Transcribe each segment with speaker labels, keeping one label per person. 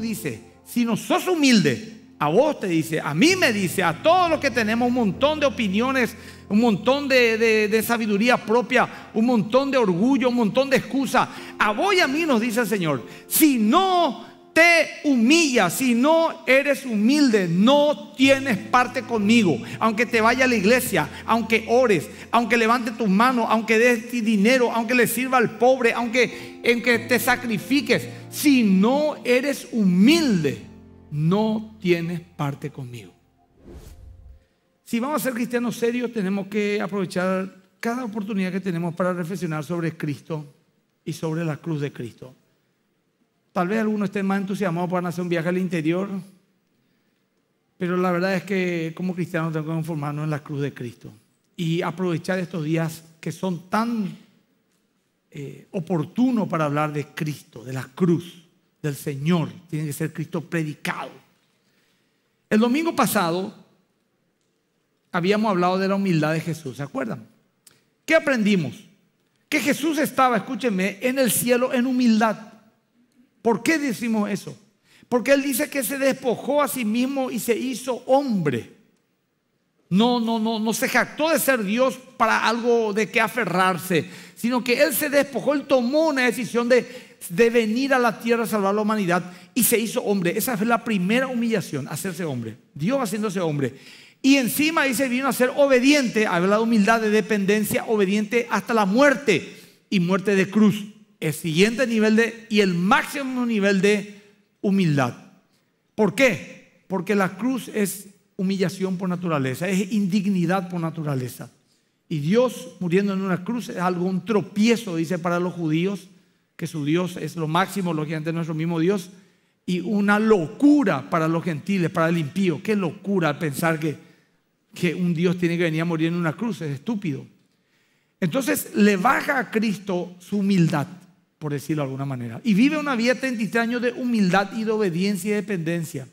Speaker 1: dice, si no sos humilde, a vos te dice, a mí me dice, a todos los que tenemos un montón de opiniones, un montón de, sabiduría propia, un montón de orgullo, un montón de excusas. A vos y a mí nos dice el Señor, si no te humilla, si no eres humilde, no tienes parte conmigo. Aunque te vaya a la iglesia, aunque ores, aunque levante tus manos, aunque des dinero, aunque le sirva al pobre, aunque, aunque te sacrifiques, si no eres humilde, no tienes parte conmigo. Si vamos a ser cristianos serios, tenemos que aprovechar cada oportunidad que tenemos para reflexionar sobre Cristo y sobre la cruz de Cristo. Tal vez algunos estén más entusiasmados para hacer un viaje al interior, pero la verdad es que como cristianos tenemos que conformarnos en la cruz de Cristo y aprovechar estos días que son tan eh, oportunos para hablar de Cristo, de la cruz, del Señor. Tiene que ser Cristo predicado. El domingo pasado habíamos hablado de la humildad de Jesús, ¿se acuerdan? ¿Qué aprendimos? Que Jesús estaba, escúchenme, en el cielo en humildad. ¿Por qué decimos eso? Porque Él dice que se despojó a sí mismo y se hizo hombre. No, no, no, no se jactó de ser Dios para algo de que aferrarse, sino que Él se despojó, Él tomó una decisión de, venir a la tierra a salvar a la humanidad y se hizo hombre. Esa fue la primera humillación, hacerse hombre. Dios haciéndose hombre. Y encima dice, vino a ser obediente, a habla la humildad, de dependencia, obediente hasta la muerte y muerte de cruz el siguiente nivel de y el máximo nivel de humildad. ¿Por qué? Porque la cruz es humillación por naturaleza, es indignidad por naturaleza. Y Dios muriendo en una cruz es algo, un tropiezo, dice para los judíos, que su Dios es lo máximo, lógicamente nuestro mismo Dios, y una locura para los gentiles, para el impío. Qué locura pensar que, que un Dios tiene que venir a morir en una cruz, es estúpido. Entonces le baja a Cristo su humildad por decirlo de alguna manera. Y vive una vida de 33 años de humildad y de obediencia y dependencia.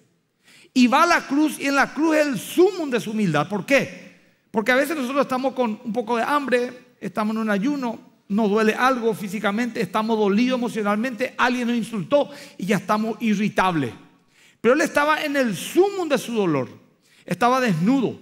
Speaker 1: Y va a la cruz y en la cruz es el sumum de su humildad. ¿Por qué? Porque a veces nosotros estamos con un poco de hambre, estamos en un ayuno, nos duele algo físicamente, estamos dolidos emocionalmente, alguien nos insultó y ya estamos irritables. Pero él estaba en el sumum de su dolor. Estaba desnudo,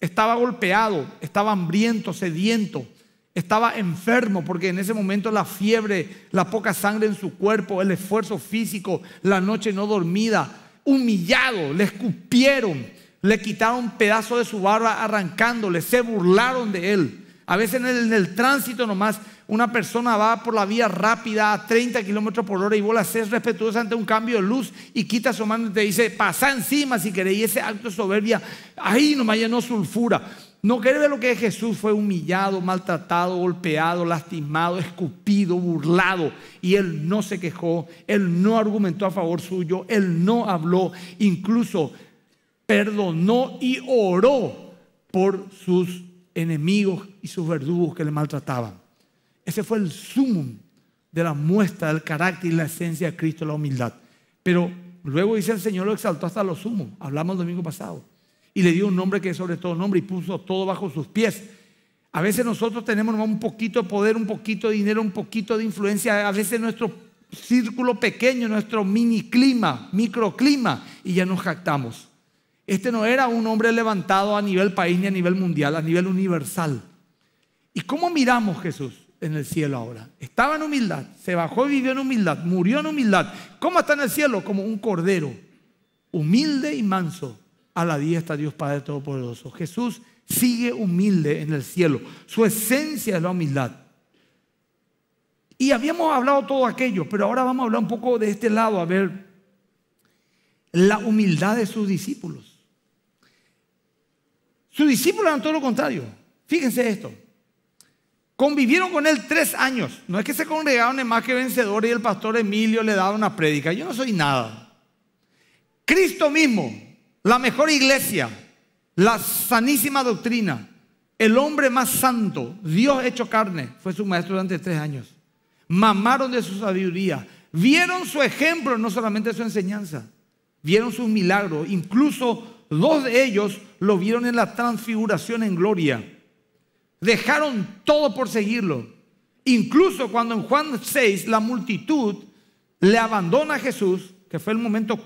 Speaker 1: estaba golpeado, estaba hambriento, sediento, estaba enfermo porque en ese momento la fiebre, la poca sangre en su cuerpo, el esfuerzo físico, la noche no dormida, humillado, le escupieron, le quitaron un pedazo de su barba arrancándole, se burlaron de él. A veces en el, tránsito nomás una persona va por la vía rápida a 30 kilómetros por hora y vuelve a ser respetuosa ante un cambio de luz y quita su mano y te dice, pasa encima si querés. ese acto de soberbia, ahí nomás llenó sulfura. No cree ver lo que es Jesús fue humillado, maltratado, golpeado, lastimado, escupido, burlado. Y él no se quejó, él no argumentó a favor suyo, él no habló, incluso perdonó y oró por sus enemigos y sus verdugos que le maltrataban. Ese fue el sumum de la muestra del carácter y la esencia de Cristo, la humildad. Pero luego dice el Señor lo exaltó hasta lo sumo. Hablamos el domingo pasado y le dio un nombre que es sobre todo nombre y puso todo bajo sus pies. A veces nosotros tenemos un poquito de poder, un poquito de dinero, un poquito de influencia, a veces nuestro círculo pequeño, nuestro mini clima, microclima, y ya nos jactamos. Este no era un hombre levantado a nivel país ni a nivel mundial, a nivel universal. ¿Y cómo miramos Jesús en el cielo ahora? Estaba en humildad, se bajó y vivió en humildad, murió en humildad. ¿Cómo está en el cielo? Como un cordero, humilde y manso, a la diestra Dios Padre Todopoderoso. Jesús sigue humilde en el cielo. Su esencia es la humildad. Y habíamos hablado todo aquello, pero ahora vamos a hablar un poco de este lado, a ver la humildad de sus discípulos. Sus discípulos eran todo lo contrario. Fíjense esto. Convivieron con él tres años. No es que se congregaron en más que vencedores y el pastor Emilio le daba una prédica. Yo no soy nada. Cristo mismo la mejor iglesia, la sanísima doctrina, el hombre más santo, Dios hecho carne, fue su maestro durante tres años. Mamaron de su sabiduría, vieron su ejemplo, no solamente su enseñanza, vieron su milagro, incluso dos de ellos lo vieron en la transfiguración en gloria. Dejaron todo por seguirlo. Incluso cuando en Juan 6 la multitud le abandona a Jesús, que fue el momento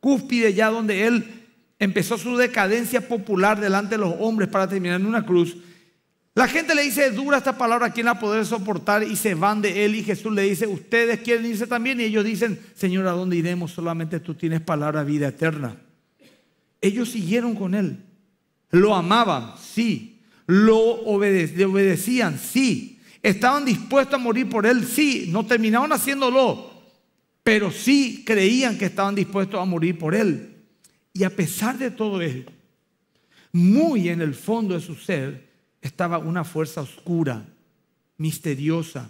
Speaker 1: cúspide ya donde él empezó su decadencia popular delante de los hombres para terminar en una cruz, la gente le dice, dura esta palabra, ¿quién la puede soportar? Y se van de él y Jesús le dice, ustedes quieren irse también. Y ellos dicen, Señor, ¿a dónde iremos? Solamente tú tienes palabra, vida eterna. Ellos siguieron con él. Lo amaban, sí. Lo obedecían, sí. Estaban dispuestos a morir por él, sí. No terminaron haciéndolo, pero sí creían que estaban dispuestos a morir por él. Y a pesar de todo eso, muy en el fondo de su ser estaba una fuerza oscura, misteriosa,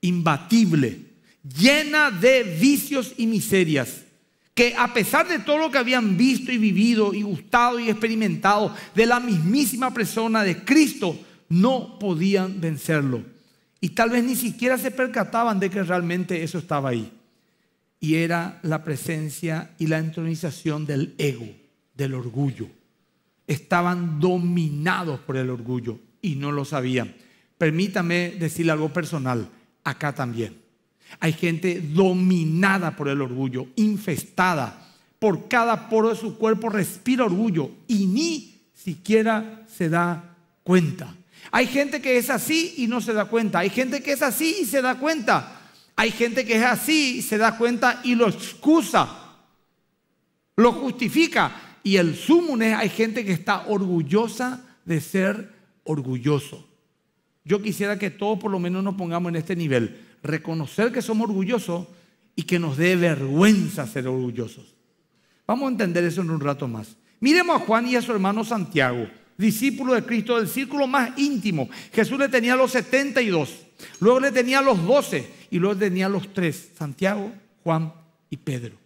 Speaker 1: imbatible, llena de vicios y miserias, que a pesar de todo lo que habían visto y vivido y gustado y experimentado de la mismísima persona de Cristo, no podían vencerlo. Y tal vez ni siquiera se percataban de que realmente eso estaba ahí y era la presencia y la entronización del ego, del orgullo. Estaban dominados por el orgullo y no lo sabían. Permítame decir algo personal, acá también. Hay gente dominada por el orgullo, infestada. Por cada poro de su cuerpo respira orgullo y ni siquiera se da cuenta. Hay gente que es así y no se da cuenta. Hay gente que es así y se da cuenta. Hay gente que es así, se da cuenta y lo excusa, lo justifica. Y el sumo es, hay gente que está orgullosa de ser orgulloso. Yo quisiera que todos por lo menos nos pongamos en este nivel. Reconocer que somos orgullosos y que nos dé vergüenza ser orgullosos. Vamos a entender eso en un rato más. Miremos a Juan y a su hermano Santiago, discípulo de Cristo del círculo más íntimo. Jesús le tenía los 72, luego le tenía los 12, y luego tenía los tres, Santiago, Juan y Pedro.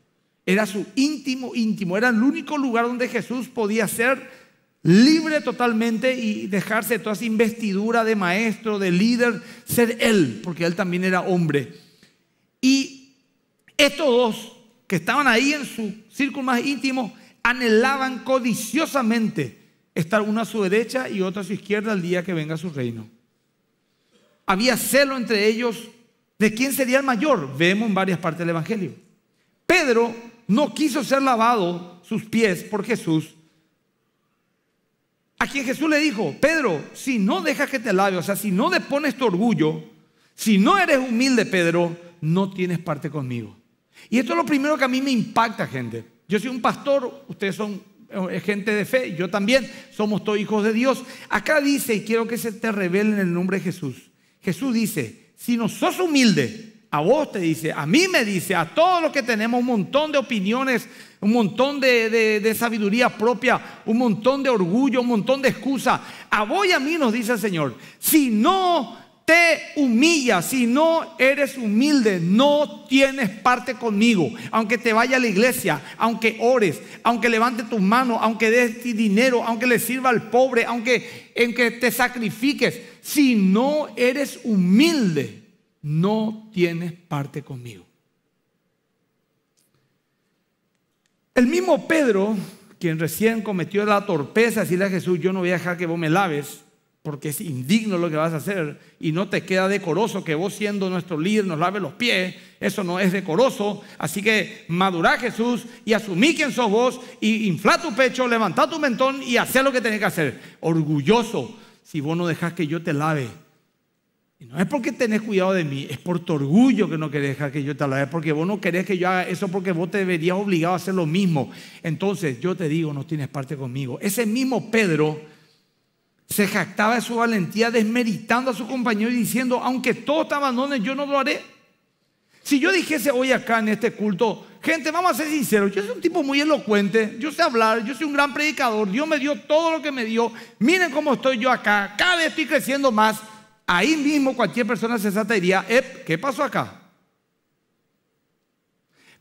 Speaker 1: Era su íntimo, íntimo, era el único lugar donde Jesús podía ser libre totalmente y dejarse toda esa investidura de maestro, de líder, ser él, porque él también era hombre. Y estos dos que estaban ahí en su círculo más íntimo anhelaban codiciosamente estar uno a su derecha y otro a su izquierda el día que venga su reino. Había celo entre ellos ¿De quién sería el mayor? Vemos en varias partes del Evangelio. Pedro no quiso ser lavado sus pies por Jesús. A quien Jesús le dijo, Pedro, si no dejas que te lave, o sea, si no depones tu orgullo, si no eres humilde, Pedro, no tienes parte conmigo. Y esto es lo primero que a mí me impacta, gente. Yo soy un pastor, ustedes son eh, gente de fe, yo también, somos todos hijos de Dios. Acá dice, y quiero que se te revele en el nombre de Jesús. Jesús dice, si no sos humilde, a vos te dice, a mí me dice, a todos los que tenemos un montón de opiniones, un montón de, sabiduría propia, un montón de orgullo, un montón de excusas. A vos y a mí nos dice el Señor, si no te humillas, si no eres humilde, no tienes parte conmigo. Aunque te vaya a la iglesia, aunque ores, aunque levante tus manos, aunque des dinero, aunque le sirva al pobre, aunque, aunque te sacrifiques si no eres humilde, no tienes parte conmigo. El mismo Pedro, quien recién cometió la torpeza decirle a Jesús, yo no voy a dejar que vos me laves, porque es indigno lo que vas a hacer y no te queda decoroso que vos siendo nuestro líder nos laves los pies, eso no es decoroso, así que madurá Jesús y asumí quién sos vos y infla tu pecho, levanta tu mentón y haz lo que tenés que hacer. Orgulloso, si vos no dejás que yo te lave. Y no es porque tenés cuidado de mí, es por tu orgullo que no querés dejar que yo te lave, porque vos no querés que yo haga eso, porque vos te verías obligado a hacer lo mismo. Entonces yo te digo, no tienes parte conmigo. Ese mismo Pedro se jactaba de su valentía desmeritando a su compañero y diciendo, aunque todos te abandonen, yo no lo haré. Si yo dijese hoy acá en este culto, Gente, vamos a ser sinceros, yo soy un tipo muy elocuente, yo sé hablar, yo soy un gran predicador, Dios me dio todo lo que me dio, miren cómo estoy yo acá, cada vez estoy creciendo más, ahí mismo cualquier persona y diría, ¿qué pasó acá?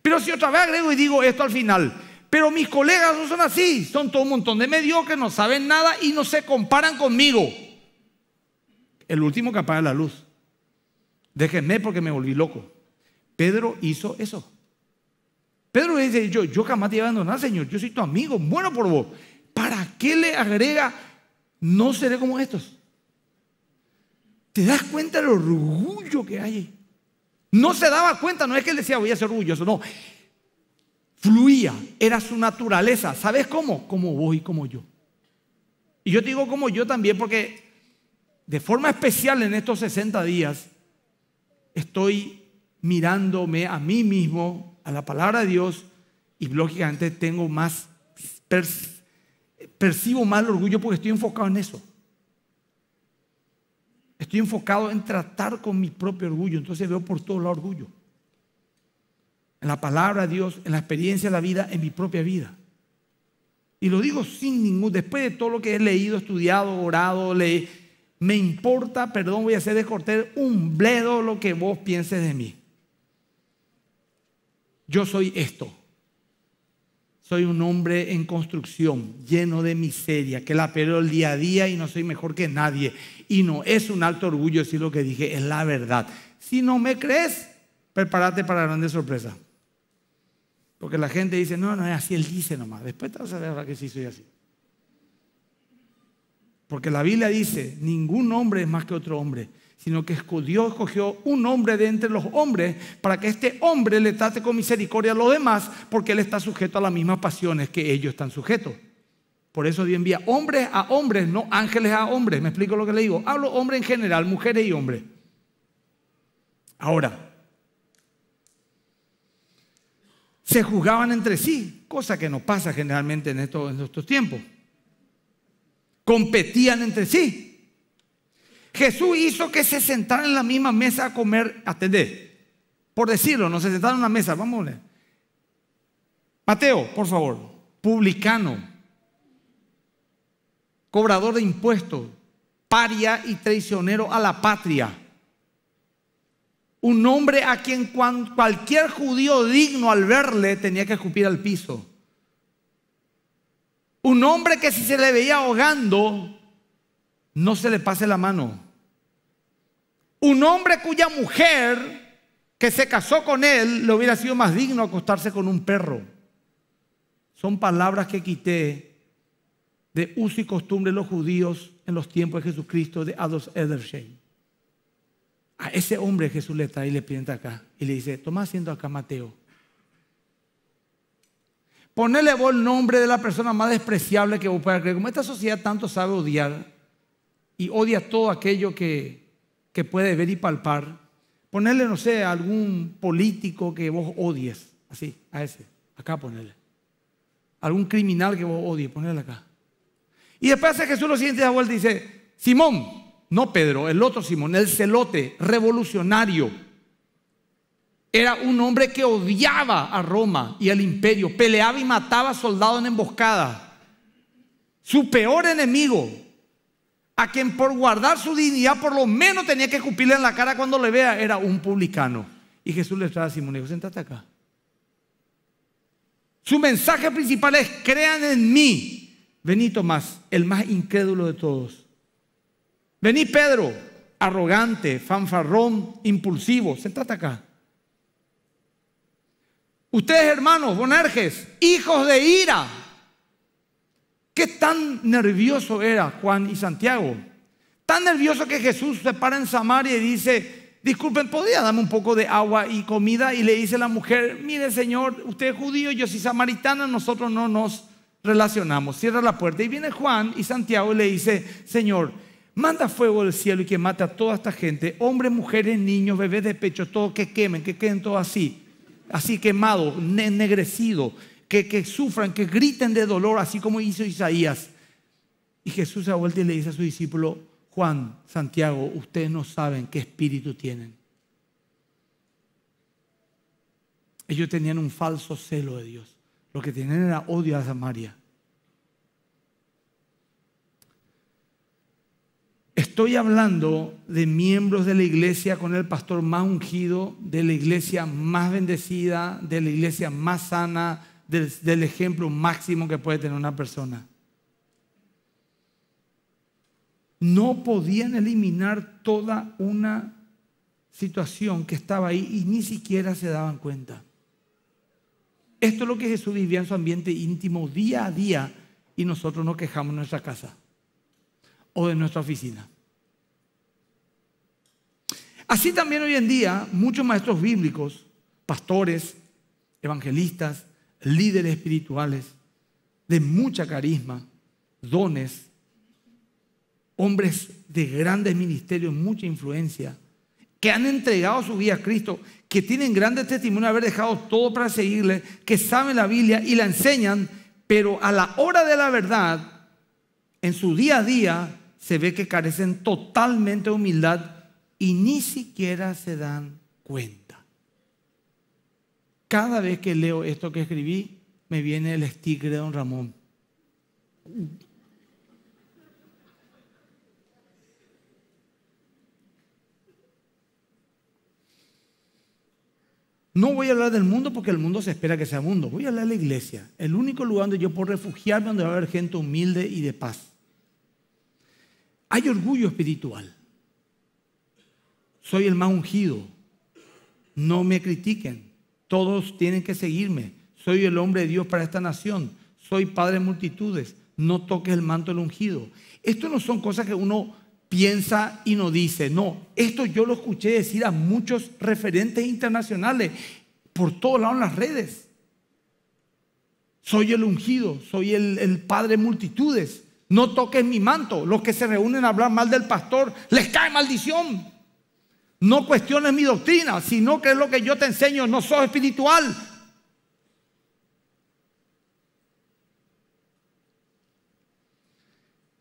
Speaker 1: Pero si otra vez agrego y digo esto al final, pero mis colegas no son así, son todo un montón de mediocres, no saben nada y no se comparan conmigo. El último que apaga la luz. Déjenme porque me volví loco. Pedro hizo eso. Pedro le dice, yo, yo jamás te voy a abandonar, Señor, yo soy tu amigo, bueno por vos. ¿Para qué le agrega, no seré como estos? ¿Te das cuenta del orgullo que hay? No se daba cuenta, no es que él decía, voy a ser orgulloso, no. Fluía, era su naturaleza. ¿Sabes cómo? Como vos y como yo. Y yo te digo como yo también porque de forma especial en estos 60 días estoy mirándome a mí mismo a la palabra de Dios y lógicamente tengo más, percibo más el orgullo porque estoy enfocado en eso. Estoy enfocado en tratar con mi propio orgullo, entonces veo por todo el orgullo. En la palabra de Dios, en la experiencia de la vida, en mi propia vida. Y lo digo sin ningún, después de todo lo que he leído, estudiado, orado, leí, me importa, perdón, voy a hacer de corte un bledo lo que vos pienses de mí. Yo soy esto. Soy un hombre en construcción, lleno de miseria, que la peleo el día a día y no soy mejor que nadie. Y no es un alto orgullo decir lo que dije es la verdad. Si no me crees, prepárate para grandes sorpresas. Porque la gente dice, no, no es así, él dice nomás. Después te vas a ver que sí soy así. Porque la Biblia dice, ningún hombre es más que otro hombre sino que Dios escogió un hombre de entre los hombres para que este hombre le trate con misericordia a los demás, porque él está sujeto a las mismas pasiones que ellos están sujetos. Por eso Dios envía hombres a hombres, no ángeles a hombres. ¿Me explico lo que le digo? Hablo hombre en general, mujeres y hombres. Ahora, se juzgaban entre sí, cosa que no pasa generalmente en estos, en estos tiempos. Competían entre sí. Jesús hizo que se sentaran en la misma mesa a comer, atender. Por decirlo, no se sentaron en la mesa, vamos a Mateo, por favor, publicano, cobrador de impuestos, paria y traicionero a la patria. Un hombre a quien cualquier judío digno al verle tenía que escupir al piso. Un hombre que si se le veía ahogando, no se le pase la mano. Un hombre cuya mujer que se casó con él le hubiera sido más digno acostarse con un perro. Son palabras que quité de uso y costumbre de los judíos en los tiempos de Jesucristo de Adolf Edersheim. A ese hombre Jesús le trae y le pienta acá y le dice, toma siendo acá Mateo. Ponele vos el nombre de la persona más despreciable que vos puedas creer. Como esta sociedad tanto sabe odiar, y odia todo aquello que, que puede ver y palpar. Ponerle, no sé, a algún político que vos odies, así, a ese, acá ponerle. Algún criminal que vos odies, ponerle acá. Y después hace Jesús lo siguiente a vuelta y dice, Simón, no Pedro, el otro Simón, el celote, revolucionario. Era un hombre que odiaba a Roma y al imperio, peleaba y mataba soldados en emboscada. Su peor enemigo, a quien por guardar su dignidad por lo menos tenía que escupirle en la cara cuando le vea, era un publicano. Y Jesús le trae a Simón y sentate acá. Su mensaje principal es, crean en mí. Vení Tomás, el más incrédulo de todos. Vení Pedro, arrogante, fanfarrón, impulsivo. Sentate acá. Ustedes hermanos, bonerges, hijos de ira, ¿Qué tan nervioso era Juan y Santiago? Tan nervioso que Jesús se para en Samaria y dice, disculpen, ¿podría darme un poco de agua y comida? Y le dice la mujer, mire señor, usted es judío, yo soy samaritana, nosotros no nos relacionamos. Cierra la puerta y viene Juan y Santiago y le dice, señor, manda fuego del cielo y que mate a toda esta gente, hombres, mujeres, niños, bebés de pecho, todo que quemen, que queden todos así, así quemados, ennegrecido que, sufran, que griten de dolor, así como hizo Isaías. Y Jesús se vuelto y le dice a su discípulo, Juan, Santiago, ustedes no saben qué espíritu tienen. Ellos tenían un falso celo de Dios. Lo que tenían era odio a Samaria. Estoy hablando de miembros de la iglesia con el pastor más ungido, de la iglesia más bendecida, de la iglesia más sana, del, ejemplo máximo que puede tener una persona. No podían eliminar toda una situación que estaba ahí y ni siquiera se daban cuenta. Esto es lo que Jesús vivía en su ambiente íntimo día a día y nosotros no quejamos en nuestra casa o de nuestra oficina. Así también hoy en día muchos maestros bíblicos, pastores, evangelistas, líderes espirituales de mucha carisma, dones, hombres de grandes ministerios, mucha influencia, que han entregado su vida a Cristo, que tienen grandes testimonios de haber dejado todo para seguirle, que saben la Biblia y la enseñan, pero a la hora de la verdad, en su día a día, se ve que carecen totalmente de humildad y ni siquiera se dan cuenta. Cada vez que leo esto que escribí, me viene el estigre de don Ramón. No voy a hablar del mundo porque el mundo se espera que sea mundo. Voy a hablar de la iglesia, el único lugar donde yo puedo refugiarme, donde va a haber gente humilde y de paz. Hay orgullo espiritual. Soy el más ungido. No me critiquen. Todos tienen que seguirme. Soy el hombre de Dios para esta nación. Soy padre de multitudes. No toques el manto del ungido. Esto no son cosas que uno piensa y no dice. No, esto yo lo escuché decir a muchos referentes internacionales por todos lados en las redes. Soy el ungido, soy el, padre de multitudes. No toques mi manto. Los que se reúnen a hablar mal del pastor, les cae maldición. No cuestiones mi doctrina, Si no crees lo que yo te enseño, no sos espiritual.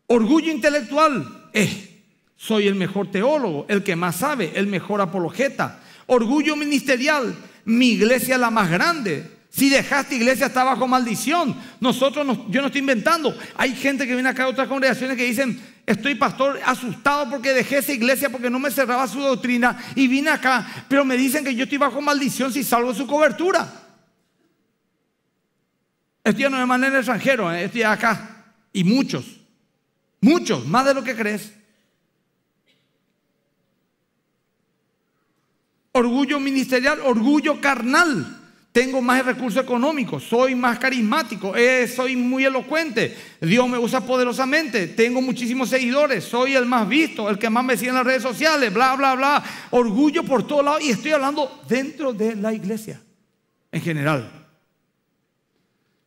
Speaker 1: Orgullo intelectual eh, soy el mejor teólogo, el que más sabe, el mejor apologeta. Orgullo ministerial, mi iglesia es la más grande. Si dejaste iglesia está bajo maldición. Nosotros, yo no estoy inventando. Hay gente que viene acá de otras congregaciones que dicen, Estoy, pastor, asustado porque dejé esa iglesia porque no me cerraba su doctrina y vine acá, pero me dicen que yo estoy bajo maldición si salgo de su cobertura. Esto ya no me extranjero, eh, estoy acá. Y muchos, muchos, más de lo que crees. Orgullo ministerial, orgullo carnal tengo más recursos económicos, soy más carismático, eh, soy muy elocuente, Dios me usa poderosamente, tengo muchísimos seguidores, soy el más visto, el que más me sigue en las redes sociales, bla, bla, bla, orgullo por todos lados y estoy hablando dentro de la iglesia en general.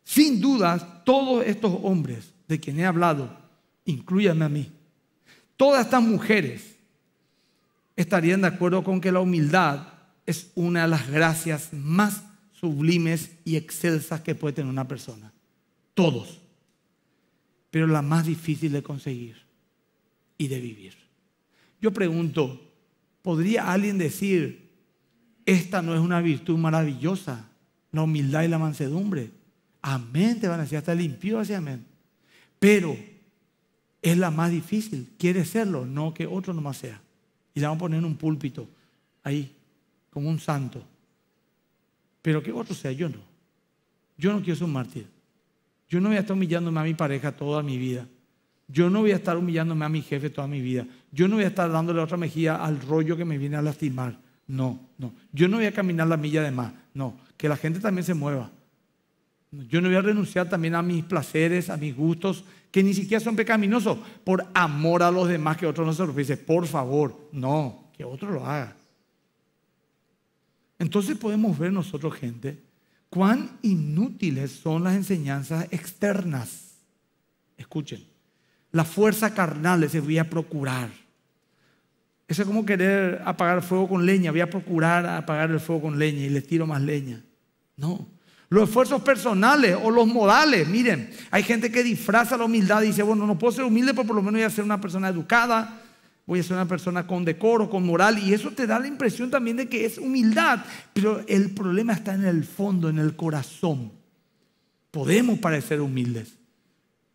Speaker 1: Sin dudas, todos estos hombres de quienes he hablado, incluyanme a mí, todas estas mujeres estarían de acuerdo con que la humildad es una de las gracias más sublimes y excelsas que puede tener una persona. Todos. Pero la más difícil de conseguir y de vivir. Yo pregunto, ¿podría alguien decir, esta no es una virtud maravillosa, la humildad y la mansedumbre? Amén, te van a decir, hasta limpio hacia amén. Pero es la más difícil, quiere serlo, no que otro nomás sea. Y la vamos a poner en un púlpito, ahí, como un santo pero que otro sea, yo no. Yo no quiero ser un mártir. Yo no voy a estar humillándome a mi pareja toda mi vida. Yo no voy a estar humillándome a mi jefe toda mi vida. Yo no voy a estar dándole otra mejilla al rollo que me viene a lastimar. No, no. Yo no voy a caminar la milla de más. No. Que la gente también se mueva. Yo no voy a renunciar también a mis placeres, a mis gustos, que ni siquiera son pecaminosos, por amor a los demás, que otros no se lo Por favor, no, que otro lo haga. Entonces podemos ver nosotros, gente, cuán inútiles son las enseñanzas externas. Escuchen, la fuerza carnal les voy a procurar. Eso es como querer apagar fuego con leña. Voy a procurar apagar el fuego con leña y le tiro más leña. No. Los esfuerzos personales o los modales. Miren, hay gente que disfraza la humildad y dice, bueno, no puedo ser humilde, pero por lo menos voy a ser una persona educada, voy a ser una persona con decoro, con moral, y eso te da la impresión también de que es humildad, pero el problema está en el fondo, en el corazón. Podemos parecer humildes.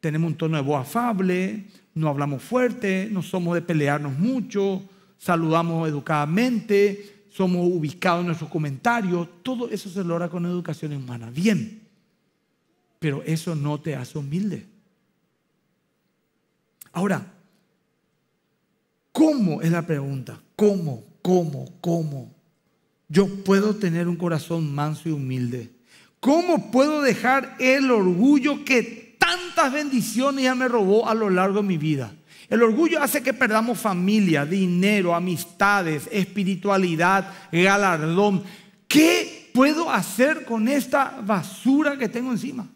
Speaker 1: Tenemos un tono de voz afable, no hablamos fuerte, no somos de pelearnos mucho, saludamos educadamente, somos ubicados en nuestros comentarios, todo eso se logra con educación humana. Bien, pero eso no te hace humilde. Ahora, ¿Cómo? Es la pregunta. ¿Cómo? ¿Cómo? ¿Cómo? Yo puedo tener un corazón manso y humilde. ¿Cómo puedo dejar el orgullo que tantas bendiciones ya me robó a lo largo de mi vida? El orgullo hace que perdamos familia, dinero, amistades, espiritualidad, galardón. ¿Qué puedo hacer con esta basura que tengo encima?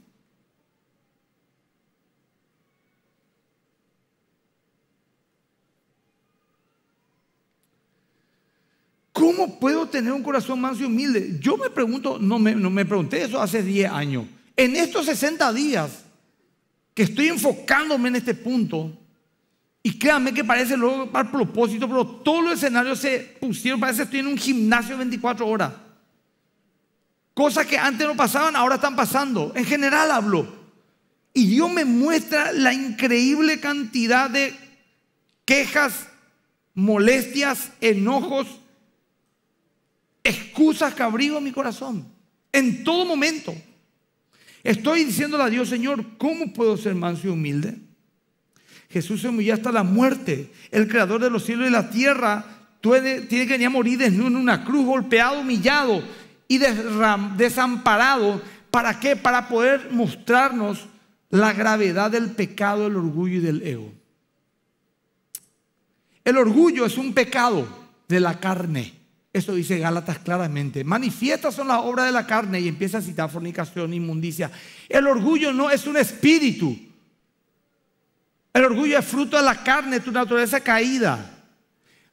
Speaker 1: ¿Cómo puedo tener un corazón más y humilde? Yo me pregunto, no me, no me pregunté eso hace 10 años. En estos 60 días que estoy enfocándome en este punto, y créanme que parece luego para propósito, pero todos los escenarios se pusieron, parece que estoy en un gimnasio 24 horas. Cosas que antes no pasaban, ahora están pasando. En general hablo. Y Dios me muestra la increíble cantidad de quejas, molestias, enojos, excusas que abrigo mi corazón en todo momento. Estoy diciéndole a Dios, Señor, ¿cómo puedo ser manso y humilde? Jesús se humilló hasta la muerte. El creador de los cielos y la tierra tiene, que venir a morir desnudo en una cruz, golpeado, humillado y desamparado. ¿Para qué? Para poder mostrarnos la gravedad del pecado, del orgullo y del ego. El orgullo es un pecado de la carne. Eso dice Gálatas claramente. Manifiestas son las obras de la carne y empieza a citar fornicación, inmundicia. El orgullo no es un espíritu. El orgullo es fruto de la carne, tu naturaleza caída.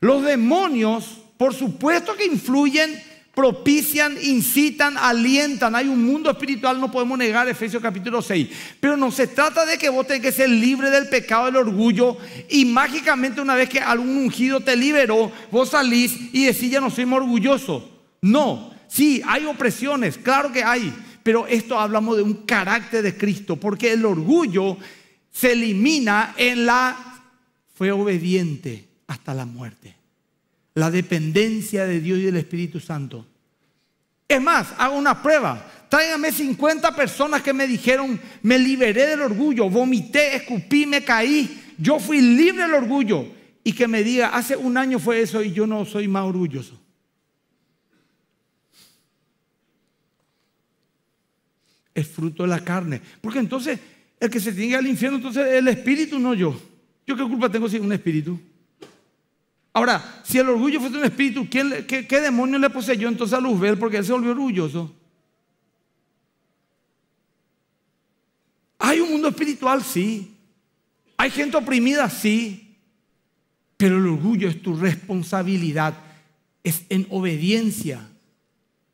Speaker 1: Los demonios, por supuesto que influyen propician, incitan, alientan. Hay un mundo espiritual, no podemos negar Efesios capítulo 6. Pero no se trata de que vos tenés que ser libre del pecado, del orgullo, y mágicamente una vez que algún ungido te liberó, vos salís y decís, ya no soy más orgulloso. No, sí, hay opresiones, claro que hay, pero esto hablamos de un carácter de Cristo, porque el orgullo se elimina en la... Fue obediente hasta la muerte la dependencia de Dios y del Espíritu Santo. Es más, hago una prueba. Tráigame 50 personas que me dijeron, me liberé del orgullo, vomité, escupí, me caí, yo fui libre del orgullo. Y que me diga, hace un año fue eso y yo no soy más orgulloso. Es fruto de la carne. Porque entonces el que se tiene al infierno, entonces el espíritu, no yo. ¿Yo qué culpa tengo si un espíritu? Ahora, si el orgullo fuese un espíritu, qué, demonio le poseyó entonces a Luzbel? Porque él se volvió orgulloso. Hay un mundo espiritual, sí. Hay gente oprimida, sí. Pero el orgullo es tu responsabilidad. Es en obediencia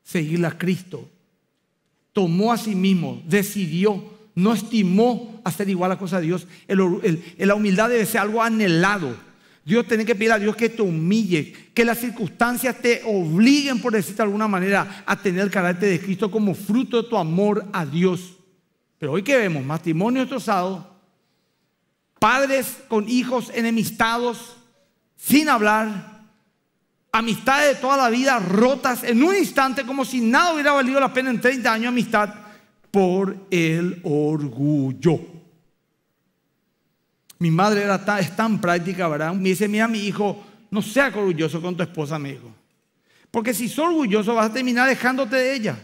Speaker 1: seguirle a Cristo. Tomó a sí mismo, decidió, no estimó hacer igual a cosa a Dios. la humildad debe ser algo anhelado Dios tiene que pedir a Dios que te humille, que las circunstancias te obliguen, por decirte de alguna manera, a tener el carácter de Cristo como fruto de tu amor a Dios. Pero hoy que vemos matrimonios trozados, padres con hijos enemistados, sin hablar, amistades de toda la vida rotas en un instante, como si nada hubiera valido la pena en 30 años de amistad, por el orgullo. Mi madre era tan, es tan práctica, ¿verdad? Me dice, mira, mi hijo, no seas orgulloso con tu esposa, mi hijo. Porque si sos orgulloso vas a terminar dejándote de ella.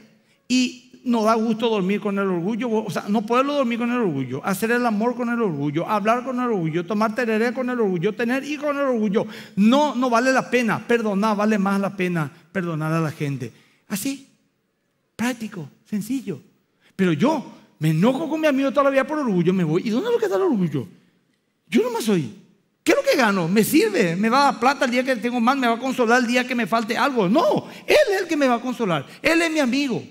Speaker 1: Y no da gusto dormir con el orgullo, o sea, no poderlo dormir con el orgullo, hacer el amor con el orgullo, hablar con el orgullo, tomar tereré con el orgullo, tener hijos con el orgullo. No, no vale la pena. Perdonar vale más la pena perdonar a la gente. Así, práctico, sencillo. Pero yo me enojo con mi amigo todavía por orgullo, me voy. ¿Y dónde lo queda el orgullo? Yo no más soy. ¿Qué es lo que gano? ¿Me sirve? ¿Me va a dar plata el día que tengo más? ¿Me va a consolar el día que me falte algo? No, Él es el que me va a consolar. Él es mi amigo.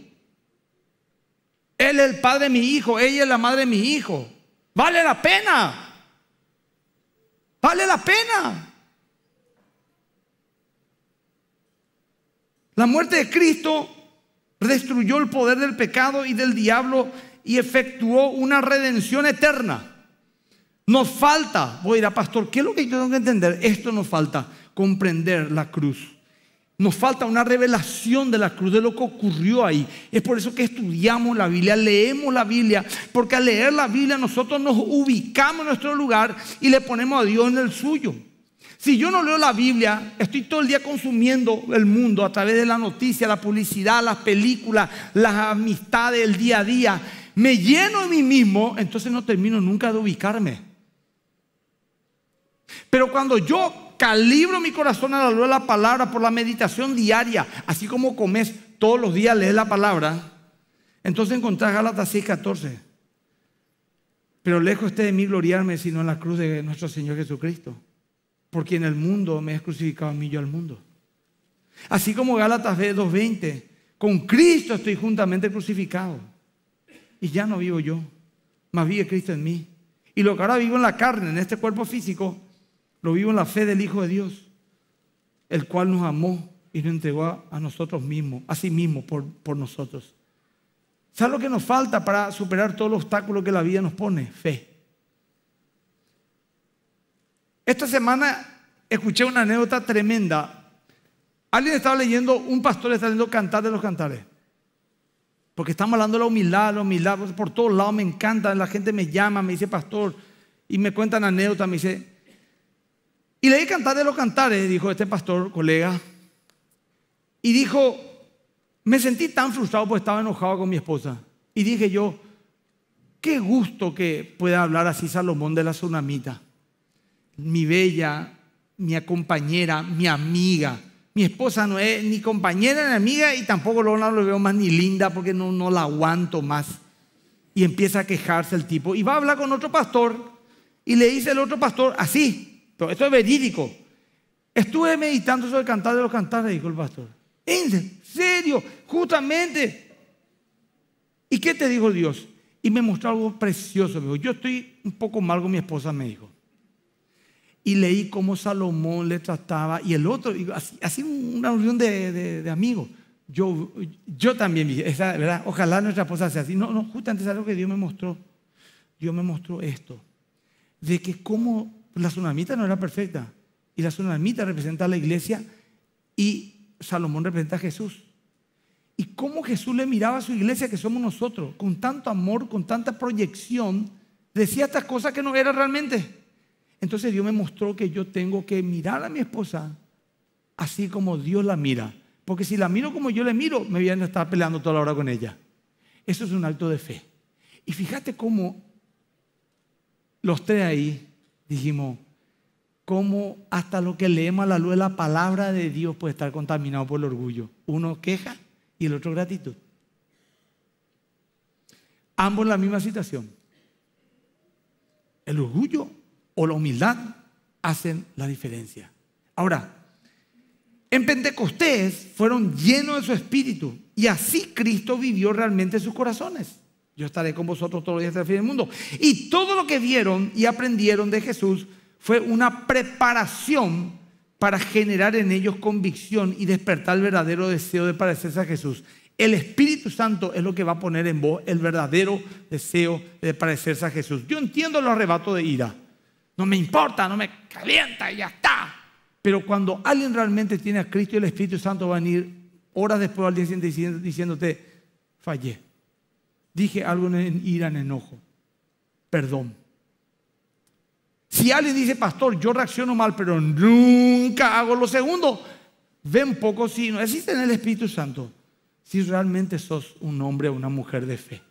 Speaker 1: Él es el padre de mi hijo. Ella es la madre de mi hijo. Vale la pena. Vale la pena. La muerte de Cristo destruyó el poder del pecado y del diablo y efectuó una redención eterna. Nos falta, voy a ir a pastor, ¿qué es lo que yo tengo que entender? Esto nos falta, comprender la cruz. Nos falta una revelación de la cruz, de lo que ocurrió ahí. Es por eso que estudiamos la Biblia, leemos la Biblia, porque al leer la Biblia nosotros nos ubicamos en nuestro lugar y le ponemos a Dios en el suyo. Si yo no leo la Biblia, estoy todo el día consumiendo el mundo a través de la noticia, la publicidad, las películas, las amistades, el día a día. Me lleno de mí mismo, entonces no termino nunca de ubicarme. Pero cuando yo calibro mi corazón a la luz de la palabra por la meditación diaria, así como comes todos los días, lees la palabra, entonces encontrás Gálatas 6.14 Pero lejos esté de mí gloriarme, sino en la cruz de nuestro Señor Jesucristo. Porque en el mundo me he crucificado a mí yo al mundo. Así como Gálatas 2.20, con Cristo estoy juntamente crucificado. Y ya no vivo yo, más vive Cristo en mí. Y lo que ahora vivo en la carne, en este cuerpo físico, lo vivo en la fe del Hijo de Dios, el cual nos amó y nos entregó a nosotros mismos, a sí mismo, por, por nosotros. ¿Sabes lo que nos falta para superar todos los obstáculos que la vida nos pone? Fe. Esta semana escuché una anécdota tremenda. Alguien estaba leyendo, un pastor está leyendo Cantar de los Cantares. Porque estamos hablando de la humildad, la humildad. Por todos lados me encanta, la gente me llama, me dice pastor, y me cuentan anécdotas, me dice, y leí Cantar de los Cantares, dijo este pastor, colega, y dijo, me sentí tan frustrado porque estaba enojado con mi esposa. Y dije yo, qué gusto que pueda hablar así Salomón de la Tsunamita, mi bella, mi compañera, mi amiga. Mi esposa no es ni compañera ni amiga y tampoco lo, no lo veo más ni linda porque no, no la aguanto más. Y empieza a quejarse el tipo y va a hablar con otro pastor y le dice el otro pastor así, esto es verídico. Estuve meditando sobre el cantar de los cantares, dijo el pastor. En serio, justamente. ¿Y qué te dijo Dios? Y me mostró algo precioso. Me yo estoy un poco mal con mi esposa, me dijo. Y leí cómo Salomón le trataba y el otro, así, una reunión de, amigos. Yo, yo también dije, ¿verdad? ojalá nuestra esposa sea así. No, no, justamente es algo que Dios me mostró. Dios me mostró esto, de que cómo la tsunamita no era perfecta. Y la tsunamita representa a la iglesia y Salomón representa a Jesús. Y cómo Jesús le miraba a su iglesia, que somos nosotros, con tanto amor, con tanta proyección, decía estas cosas que no era realmente. Entonces Dios me mostró que yo tengo que mirar a mi esposa así como Dios la mira. Porque si la miro como yo le miro, me voy a estar peleando toda la hora con ella. Eso es un acto de fe. Y fíjate cómo los tres ahí dijimos, ¿cómo hasta lo que leemos a la luz de la palabra de Dios puede estar contaminado por el orgullo? Uno queja y el otro gratitud. Ambos en la misma situación. El orgullo o la humildad hacen la diferencia. Ahora, en Pentecostés fueron llenos de su espíritu y así Cristo vivió realmente sus corazones. Yo estaré con vosotros todos los días hasta el fin del mundo. Y todo lo que vieron y aprendieron de Jesús fue una preparación para generar en ellos convicción y despertar el verdadero deseo de parecerse a Jesús. El Espíritu Santo es lo que va a poner en vos el verdadero deseo de parecerse a Jesús. Yo entiendo los arrebato de ira. No me importa, no me calienta y ya está. Pero cuando alguien realmente tiene a Cristo y el Espíritu Santo va a venir horas después al día siguiente diciéndote, fallé dije algo en ira, en enojo. Perdón. Si alguien dice, pastor, yo reacciono mal, pero nunca hago lo segundo, ven poco si no existe en el Espíritu Santo, si realmente sos un hombre o una mujer de fe.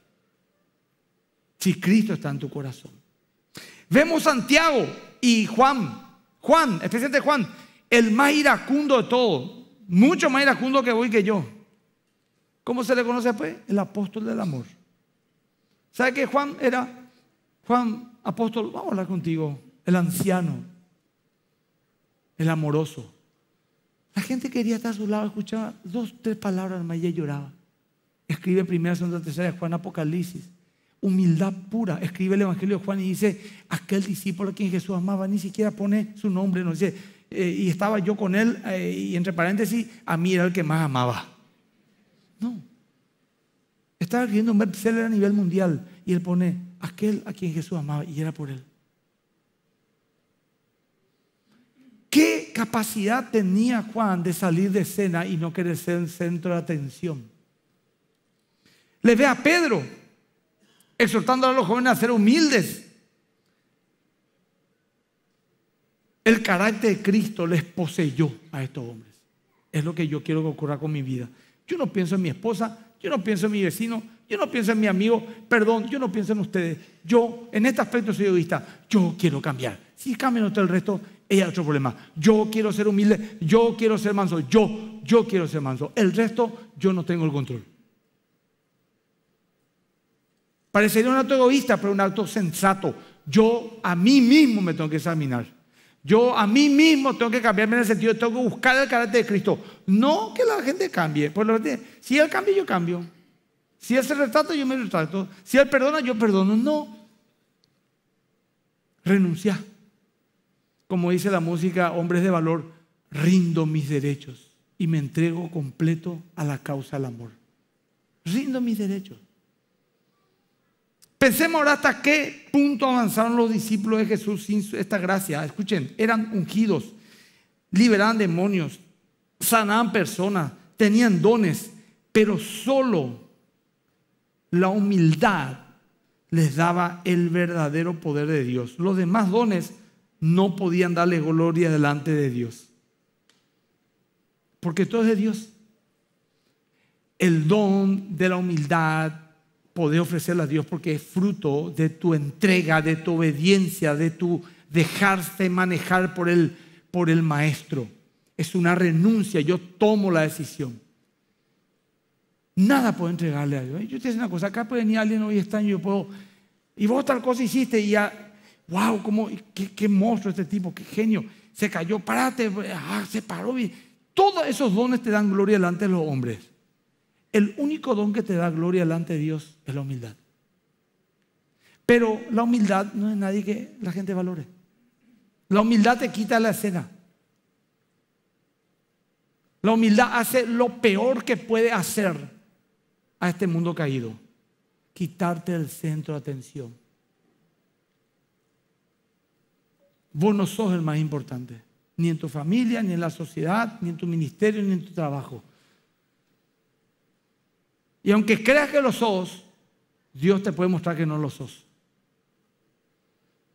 Speaker 1: Si Cristo está en tu corazón. Vemos Santiago y Juan, Juan, especialmente Juan, el más iracundo de todos, mucho más iracundo que voy que yo. ¿Cómo se le conoce pues? El apóstol del amor. ¿Sabe que Juan era? Juan, apóstol, vamos a hablar contigo. El anciano, el amoroso. La gente quería estar a su lado, escuchaba dos, tres palabras más y lloraba. Escribe primera, segunda, tercera Juan Apocalipsis. Humildad pura. Escribe el Evangelio de Juan y dice, aquel discípulo a quien Jesús amaba, ni siquiera pone su nombre, no dice, eh, y estaba yo con él, eh, y entre paréntesis, a mí era el que más amaba. No, estaba escribiendo un a nivel mundial y él pone aquel a quien Jesús amaba y era por él. ¿Qué capacidad tenía Juan de salir de escena y no querer ser el centro de atención? Le ve a Pedro exhortando a los jóvenes a ser humildes. El carácter de Cristo les poseyó a estos hombres. Es lo que yo quiero que ocurra con mi vida. Yo no pienso en mi esposa, yo no pienso en mi vecino, yo no pienso en mi amigo, perdón, yo no pienso en ustedes. Yo, en este aspecto, soy egoísta. Yo quiero cambiar. Si cambian usted el resto, es otro problema. Yo quiero ser humilde, yo quiero ser manso, yo, yo quiero ser manso. El resto, yo no tengo el control. Parecería un acto egoísta, pero un acto sensato. Yo a mí mismo me tengo que examinar. Yo a mí mismo tengo que cambiarme en el sentido, tengo que buscar el carácter de Cristo. No que la gente cambie. Por lo si Él cambia, yo cambio. Si Él se retrata, yo me retrato. Si Él perdona, yo perdono. No. renuncia Como dice la música, hombres de valor, rindo mis derechos y me entrego completo a la causa del amor. Rindo mis derechos. Pensemos ahora hasta qué punto avanzaron los discípulos de Jesús sin esta gracia. Escuchen, eran ungidos, liberaban demonios, sanaban personas, tenían dones, pero solo la humildad les daba el verdadero poder de Dios. Los demás dones no podían darle gloria delante de Dios. Porque todo es de Dios. El don de la humildad Poder ofrecerla a Dios porque es fruto de tu entrega, de tu obediencia, de tu dejarse manejar por el, por el maestro. Es una renuncia, yo tomo la decisión. Nada puedo entregarle a Dios. Yo te digo una cosa, acá puede venir alguien hoy está yo puedo... Y vos tal cosa hiciste y ya... ¡Wow! Cómo, qué, monstruo este tipo! ¡Qué genio! Se cayó, parate, ah, se paró. Todos esos dones te dan gloria delante de los hombres el único don que te da gloria delante de Dios es la humildad. Pero la humildad no es nadie que la gente valore. La humildad te quita la escena. La humildad hace lo peor que puede hacer a este mundo caído. Quitarte el centro de atención. Vos no sos el más importante, ni en tu familia, ni en la sociedad, ni en tu ministerio, ni en tu trabajo. Y aunque creas que lo sos, Dios te puede mostrar que no lo sos.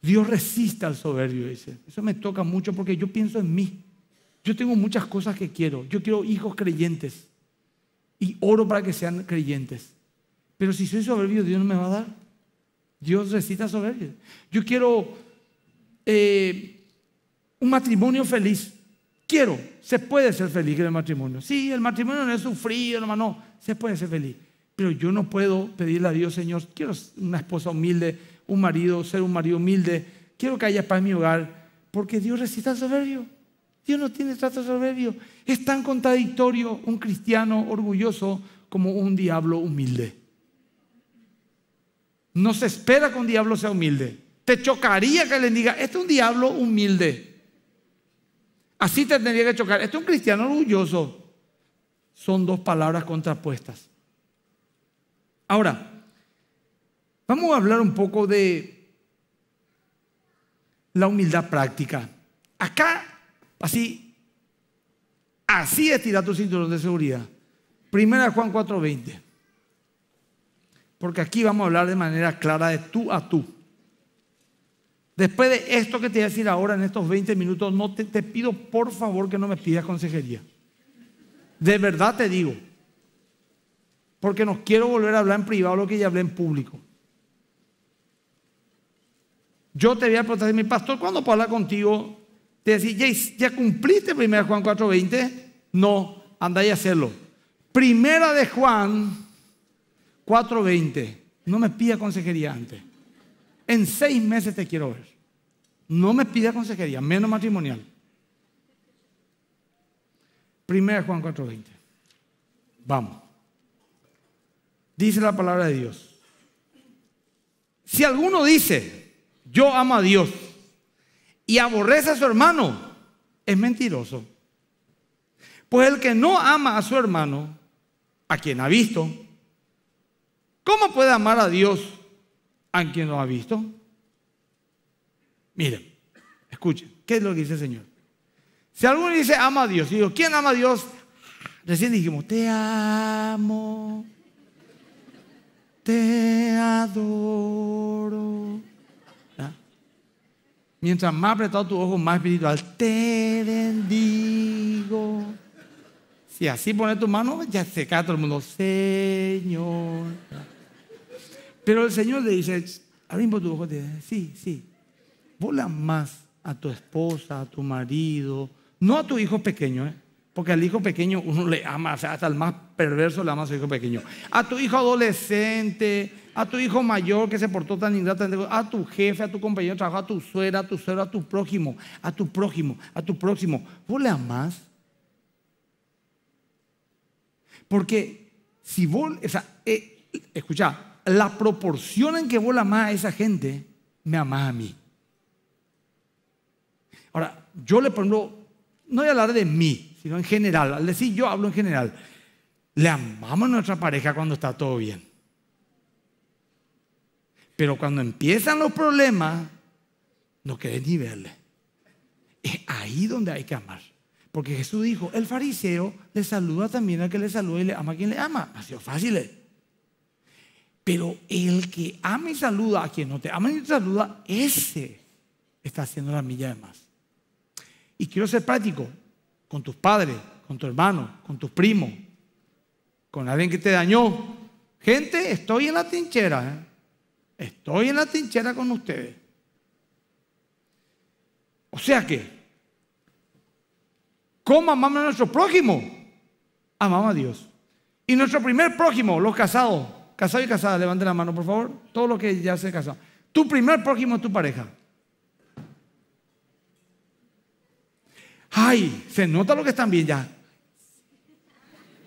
Speaker 1: Dios resiste al soberbio, dice. Eso me toca mucho porque yo pienso en mí. Yo tengo muchas cosas que quiero. Yo quiero hijos creyentes. Y oro para que sean creyentes. Pero si soy soberbio, Dios no me va a dar. Dios resiste al soberbio. Yo quiero eh, un matrimonio feliz. Quiero. Se puede ser feliz en el matrimonio. Sí, el matrimonio no es sufrido, hermano se puede ser feliz. Pero yo no puedo pedirle a Dios, Señor, quiero una esposa humilde, un marido, ser un marido humilde, quiero que haya paz en mi hogar, porque Dios resiste al soberbio. Dios no tiene trato soberbio. Es tan contradictorio un cristiano orgulloso como un diablo humilde. No se espera que un diablo sea humilde. Te chocaría que le diga, este es un diablo humilde. Así te tendría que chocar. Este es un cristiano orgulloso son dos palabras contrapuestas. Ahora, vamos a hablar un poco de la humildad práctica. Acá, así, así tirar tu cinturón de seguridad. Primera Juan 4:20. Porque aquí vamos a hablar de manera clara de tú a tú. Después de esto que te voy a decir ahora en estos 20 minutos, no te pido por favor que no me pidas consejería. De verdad te digo. Porque no quiero volver a hablar en privado lo que ya hablé en público. Yo te voy a proteger, mi pastor, cuando puedo hablar contigo, te decís, ¿ya, cumpliste 1 Juan 4.20? No, anda a hacerlo. Primera de Juan 4.20. No me pida consejería antes. En seis meses te quiero ver. No me pida consejería, menos matrimonial. Primera Juan 4:20. Vamos. Dice la palabra de Dios. Si alguno dice, yo amo a Dios y aborrece a su hermano, es mentiroso. Pues el que no ama a su hermano, a quien ha visto, ¿cómo puede amar a Dios a quien no ha visto? Miren, escuchen, ¿qué es lo que dice el Señor? Si alguno dice ama a Dios, digo, ¿quién ama a Dios? Recién dijimos, te amo, te adoro. Mientras más apretado tu ojo, más espiritual, te bendigo. Si así pones tu mano, ya se cae todo el mundo, Señor. Pero el Señor le dice, abrimos tu ojo, te dice, sí, sí, vola más a tu esposa, a tu marido, no a tu hijo pequeño, ¿eh? porque al hijo pequeño uno le ama, hasta el más perverso le ama a su hijo pequeño. A tu hijo adolescente, a tu hijo mayor que se portó tan ingrato, a tu jefe, a tu compañero de trabajo, a tu suegra, a tu suegra a tu prójimo, a tu prójimo, a tu próximo. ¿Vos le amás? Porque si vos, o sea, eh, escucha, la proporción en que vos le amás a esa gente, me amás a mí. Ahora, yo le, pongo no voy a hablar de mí, sino en general. Al decir yo hablo en general. Le amamos a nuestra pareja cuando está todo bien. Pero cuando empiezan los problemas, no querés ni verle. Es ahí donde hay que amar. Porque Jesús dijo, el fariseo le saluda también al que le saluda y le ama a quien le ama. Ha sido fácil. ¿eh? Pero el que ama y saluda a quien no te ama y te saluda, ese está haciendo la milla de más. Y quiero ser práctico con tus padres, con tu hermano, con tus primos, con alguien que te dañó. Gente, estoy en la trinchera. ¿eh? Estoy en la trinchera con ustedes. O sea que, ¿cómo amamos a nuestro prójimo? Amamos a Dios. Y nuestro primer prójimo, los casados, casados y casadas, levanten la mano, por favor. Todos los que ya se casado. Tu primer prójimo es tu pareja. Ay, se nota lo que están bien ya.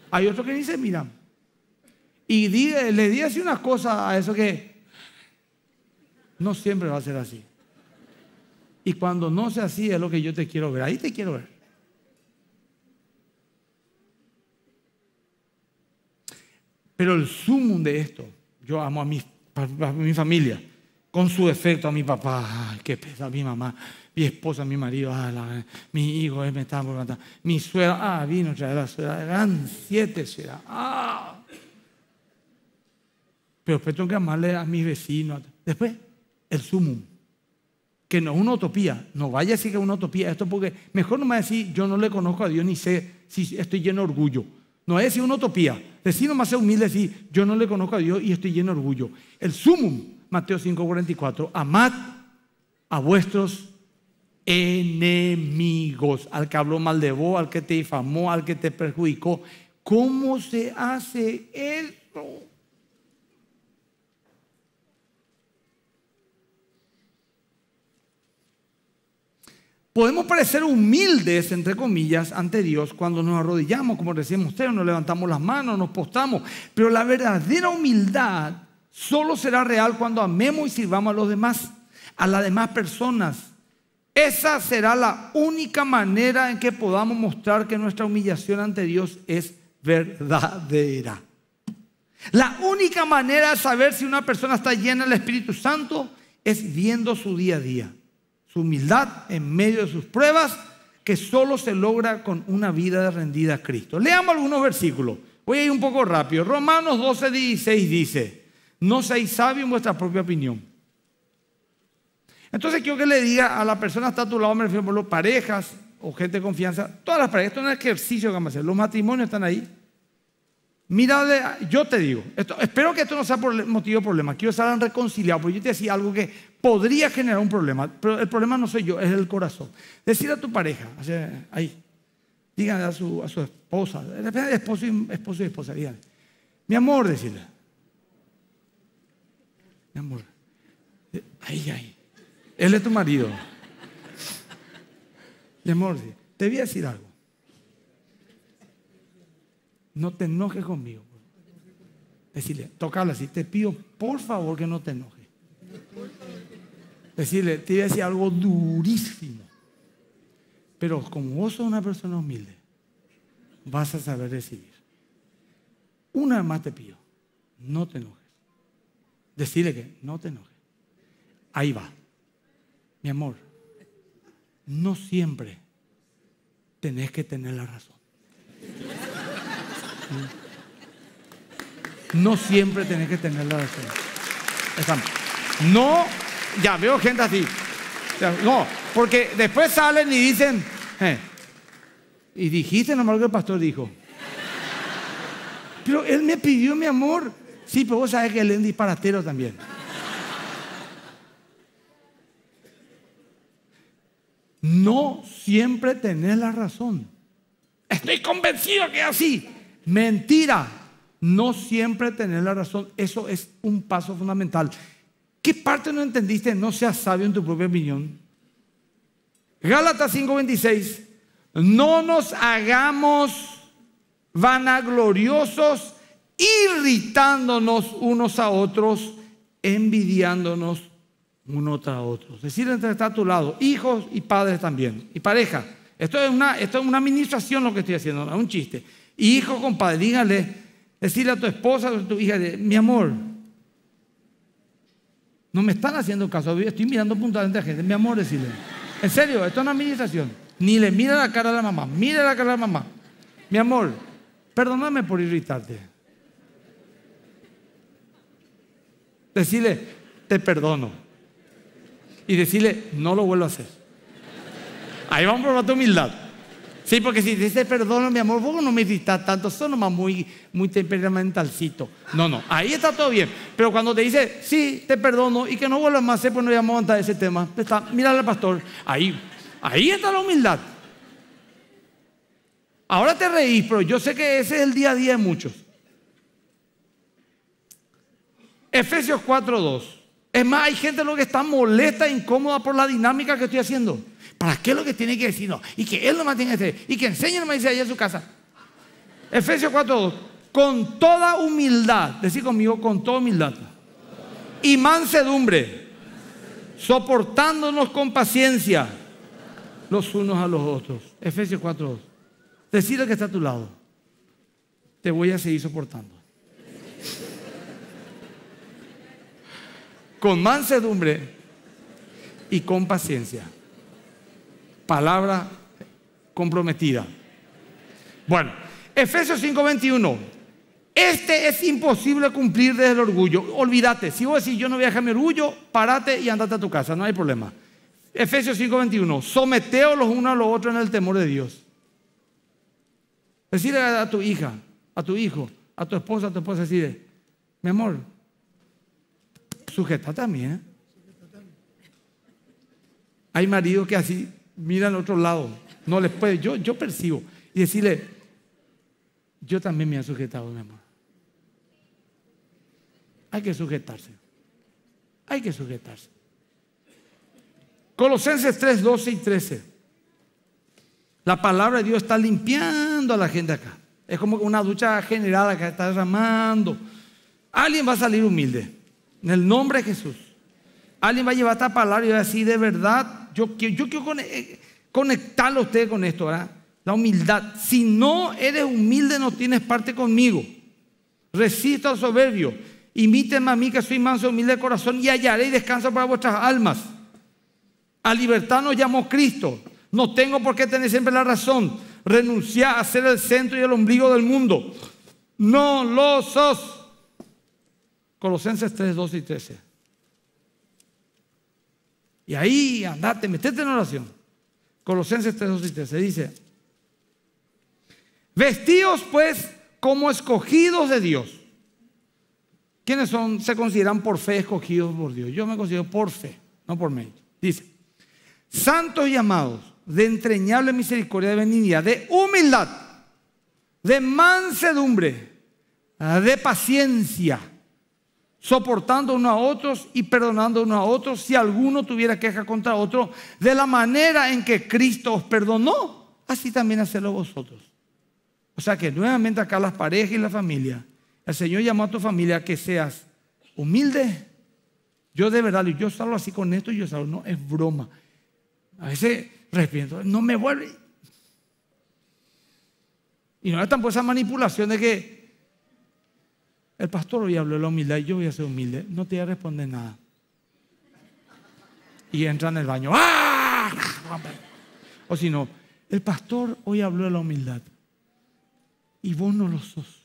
Speaker 1: Hay otro que dice, mira. Y le di así una cosa a eso que no siempre va a ser así. Y cuando no sea así es lo que yo te quiero ver. Ahí te quiero ver. Pero el sumum de esto, yo amo a mi familia con su defecto a mi papá, que qué pesa, mi mamá, mi esposa, mi marido, ah, a mi hijo, eh, me mi suegra, ah, vino otra la eran siete suegras, ah. Pero después tengo que amarle a mis vecinos. Después, el sumum, que no es una utopía, no vaya a decir que es una utopía esto, porque mejor no me va a decir, yo no le conozco a Dios ni sé si estoy lleno de orgullo. No es decir una utopía, decir más ser humilde, decir, yo no le conozco a Dios y estoy lleno de orgullo. El sumum Mateo 5:44, amad a vuestros enemigos, al que habló mal de vos, al que te difamó, al que te perjudicó. ¿Cómo se hace esto? Podemos parecer humildes, entre comillas, ante Dios cuando nos arrodillamos, como decíamos ustedes, nos levantamos las manos, nos postamos, pero la verdadera humildad solo será real cuando amemos y sirvamos a los demás, a las demás personas. Esa será la única manera en que podamos mostrar que nuestra humillación ante Dios es verdadera. La única manera de saber si una persona está llena del Espíritu Santo es viendo su día a día, su humildad en medio de sus pruebas, que solo se logra con una vida rendida a Cristo. Leamos algunos versículos. Voy a ir un poco rápido. Romanos 12, 16 dice, no seáis sabios en vuestra propia opinión. Entonces quiero que le diga a la persona está a tu lado, me refiero por los parejas o gente de confianza, todas las parejas, esto es un ejercicio que vamos a hacer, los matrimonios están ahí. Mírale, yo te digo, espero que esto no sea por, motivo de problema, quiero estar reconciliado, porque yo te decía algo que podría generar un problema, pero el problema no soy yo, es el corazón. Decir a tu pareja, ahí, díganle a su, esposa, esposo y, esposa, díganle, mi amor, decirle, de amor, eh, ay, ay, él es tu marido. De amor, te voy a decir algo. No te enojes conmigo. Decirle, tocala así, te pido por favor que no te enojes. Decirle, te voy a decir algo durísimo. Pero como vos sos una persona humilde, vas a saber decir. Una más te pido, no te enojes. Decirle que no te enojes. Ahí va. Mi amor, no siempre tenés que tener la razón. No siempre tenés que tener la razón. No, ya veo gente así. No, porque después salen y dicen, eh, y dijiste nomás lo que el pastor dijo. Pero él me pidió mi amor. Sí, pero vos sabés que él es disparatero también. No siempre tener la razón. Estoy convencido que es así. Mentira. No siempre tener la razón. Eso es un paso fundamental. ¿Qué parte no entendiste? No seas sabio en tu propia opinión. Gálatas 5:26. No nos hagamos vanagloriosos irritándonos unos a otros, envidiándonos unos a otros. Decirle entre está a tu lado, hijos y padres también, y pareja. Esto es una, esto es una administración lo que estoy haciendo, es un chiste. Hijo, compadre, dígale, decirle a tu esposa, o a tu hija, mi amor, no me están haciendo caso, estoy mirando puntualmente a gente, mi amor, decirle. En serio, esto es una administración. Ni le mira la cara a la mamá, mira la cara a la mamá. Mi amor, perdóname por irritarte. Decirle, te perdono. Y decirle, no lo vuelvo a hacer. Ahí vamos a probar tu humildad. Sí, porque si dice, perdono, mi amor, vos no me tanto, Eso nomás muy, muy temperamentalcito. No, no, ahí está todo bien. Pero cuando te dice, sí, te perdono y que no vuelvas más a hacer, pues no voy a aguantar ese tema. Está, mírale al pastor, ahí, ahí está la humildad. Ahora te reís, pero yo sé que ese es el día a día de muchos. Efesios 4.2. Es más, hay gente que está molesta incómoda por la dinámica que estoy haciendo. ¿Para qué es lo que tiene que decirnos? Y que él no tiene que Y que enseñe me dice allá en su casa. Efesios 4.2. Con toda humildad. Decir conmigo, con toda humildad. Y mansedumbre. Soportándonos con paciencia los unos a los otros. Efesios 4.2. Decirle que está a tu lado. Te voy a seguir soportando. con mansedumbre y con paciencia. Palabra comprometida. Bueno, Efesios 5:21. Este es imposible cumplir desde el orgullo. Olvídate, si vos decís yo no voy a dejar mi orgullo, parate y andate a tu casa, no hay problema. Efesios 5:21. Someteos los unos a los otros en el temor de Dios. Decirle a tu hija, a tu hijo, a tu esposa, a tu esposa, decide, mi amor, sujeta también. ¿eh? Hay maridos que así miran al otro lado, no les puede, yo, yo percibo, y decirle, yo también me he sujetado, mi amor. Hay que sujetarse, hay que sujetarse. Colosenses 3, 12 y 13. La palabra de Dios está limpiando a la gente acá. Es como una ducha generada que está derramando. Alguien va a salir humilde. En el nombre de Jesús. Alguien va a llevar esta palabra y va a decir, de verdad, yo, yo quiero eh, conectarlo a usted con esto, ¿verdad? La humildad. Si no eres humilde, no tienes parte conmigo. Resisto al soberbio. Imíteme a mí que soy manso, humilde de corazón y hallaré descanso para vuestras almas. A libertad nos llamó Cristo. No tengo por qué tener siempre la razón. renuncia a ser el centro y el ombligo del mundo. No lo sos. Colosenses 3, 12 y 13. Y ahí andate, metete en oración. Colosenses 3, 12 y 13 dice, vestidos pues como escogidos de Dios. ¿Quiénes son, se consideran por fe escogidos por Dios? Yo me considero por fe, no por medio Dice, santos y amados, de entreñable misericordia, de benignidad, de humildad, de mansedumbre, de paciencia soportando uno a otros y perdonando uno a otros si alguno tuviera queja contra otro, de la manera en que Cristo os perdonó, así también hacedlo vosotros. O sea que nuevamente acá las parejas y la familia, el Señor llamó a tu familia que seas humilde. Yo de verdad, yo salgo así con esto y yo salgo, no, es broma. A veces respiro, no me vuelve. Y no hay tampoco esa manipulación de que el pastor hoy habló de la humildad y yo voy a ser humilde. No te voy a responder nada. Y entra en el baño. ¡Ah! O si no, el pastor hoy habló de la humildad. Y vos no lo sos.